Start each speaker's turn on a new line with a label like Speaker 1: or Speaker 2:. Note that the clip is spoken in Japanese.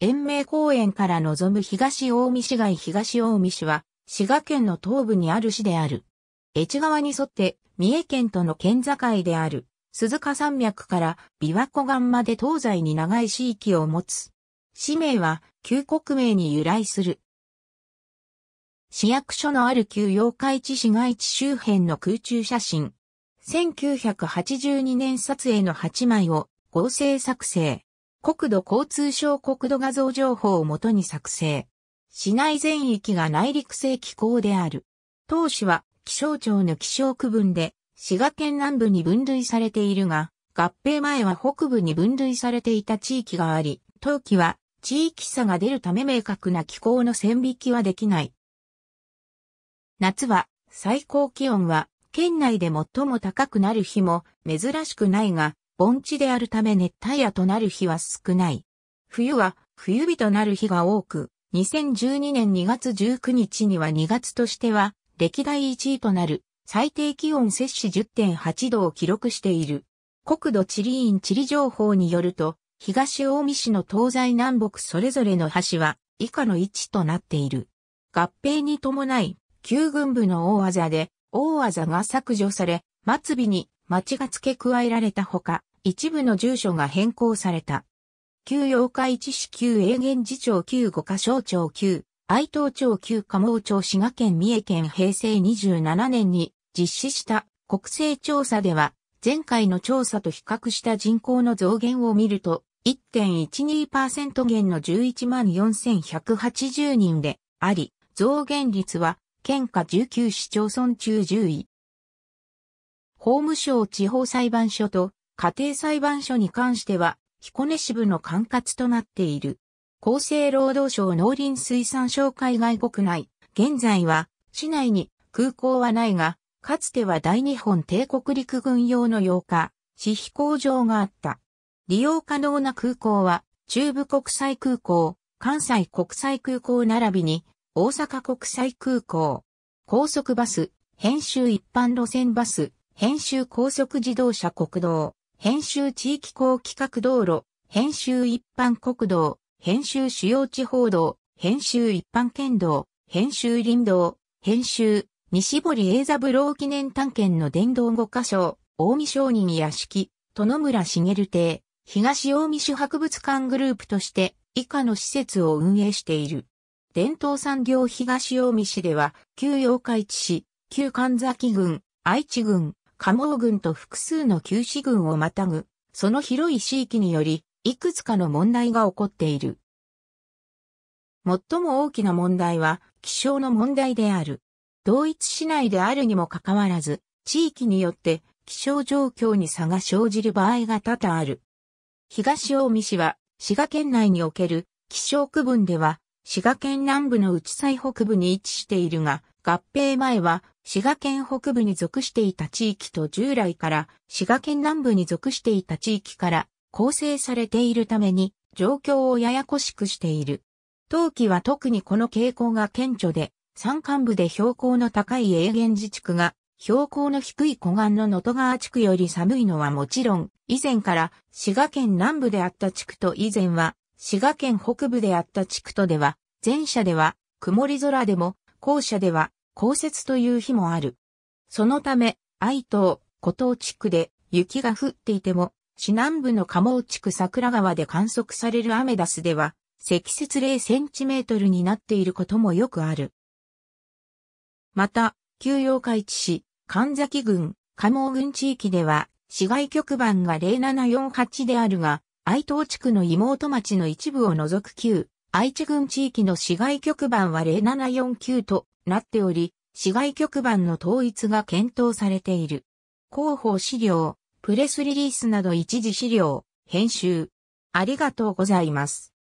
Speaker 1: 延命公園から望む東大見市街東大見市は、滋賀県の東部にある市である。越川に沿って、三重県との県境である、鈴鹿山脈から琵琶湖岸まで東西に長い地域を持つ。市名は、旧国名に由来する。市役所のある旧八日市市街地周辺の空中写真。1982年撮影の8枚を合成作成。国土交通省国土画像情報をもとに作成。市内全域が内陸性気候である。当市は気象庁の気象区分で、滋賀県南部に分類されているが、合併前は北部に分類されていた地域があり、冬季は地域差が出るため明確な気候の線引きはできない。夏は最高気温は県内で最も高くなる日も珍しくないが、盆地であるため熱帯夜となる日は少ない。冬は冬日となる日が多く、2012年2月19日には2月としては歴代1位となる最低気温摂氏10.8度を記録している。国土地理院地理情報によると、東大見市の東西南北それぞれの橋は以下の位置となっている。合併に伴い、旧軍部の大技で、大技が削除され、末尾に町が付け加えられたほか、一部の住所が変更された。旧八日市市旧永元寺町旧五箇省町旧愛東町旧加茂町滋賀県三重県平成27年に実施した国勢調査では前回の調査と比較した人口の増減を見ると1.12%減の11万4180人であり、増減率は県下19市町村中10位。法務省地方裁判所と家庭裁判所に関しては、彦根支部の管轄となっている。厚生労働省農林水産省海外国内、現在は、市内に空港はないが、かつては大日本帝国陸軍用の8日、市飛行場があった。利用可能な空港は、中部国際空港、関西国際空港並びに、大阪国際空港、高速バス、編集一般路線バス、編集高速自動車国道、編集地域公規格道路、編集一般国道、編集主要地方道、編集一般県道、編集林道、編集、西堀栄三郎記念探検の伝道5箇所、大見商人屋敷、殿村茂邸、東大見市博物館グループとして以下の施設を運営している。伝統産業東大見市では、旧八日市市、旧神崎郡、愛知郡、加生軍と複数の旧市軍をまたぐ、その広い地域により、いくつかの問題が起こっている。最も大きな問題は、気象の問題である。同一市内であるにもかかわらず、地域によって気象状況に差が生じる場合が多々ある。東近江市は、滋賀県内における気象区分では、滋賀県南部の内最北部に位置しているが、合併前は滋賀県北部に属していた地域と従来から滋賀県南部に属していた地域から構成されているために状況をややこしくしている。冬季は特にこの傾向が顕著で、山間部で標高の高い永源自治区が、標高の低い湖岸の能登川地区より寒いのはもちろん、以前から滋賀県南部であった地区と以前は滋賀県北部であった地区とでは、前者では曇り空でも、後者では降雪という日もある。そのため、愛東、古東地区で雪が降っていても、市南部の加茂地区桜川で観測されるアメダスでは、積雪0センチメートルになっていることもよくある。また、休養会地市、神崎郡、加茂郡地域では、市外局番が0748であるが、愛東地区の妹町の一部を除く旧、愛知郡地域の市外局番は0749となっており、市外局番の統一が検討されている。広報資料、プレスリリースなど一時資料、編集。ありがとうございます。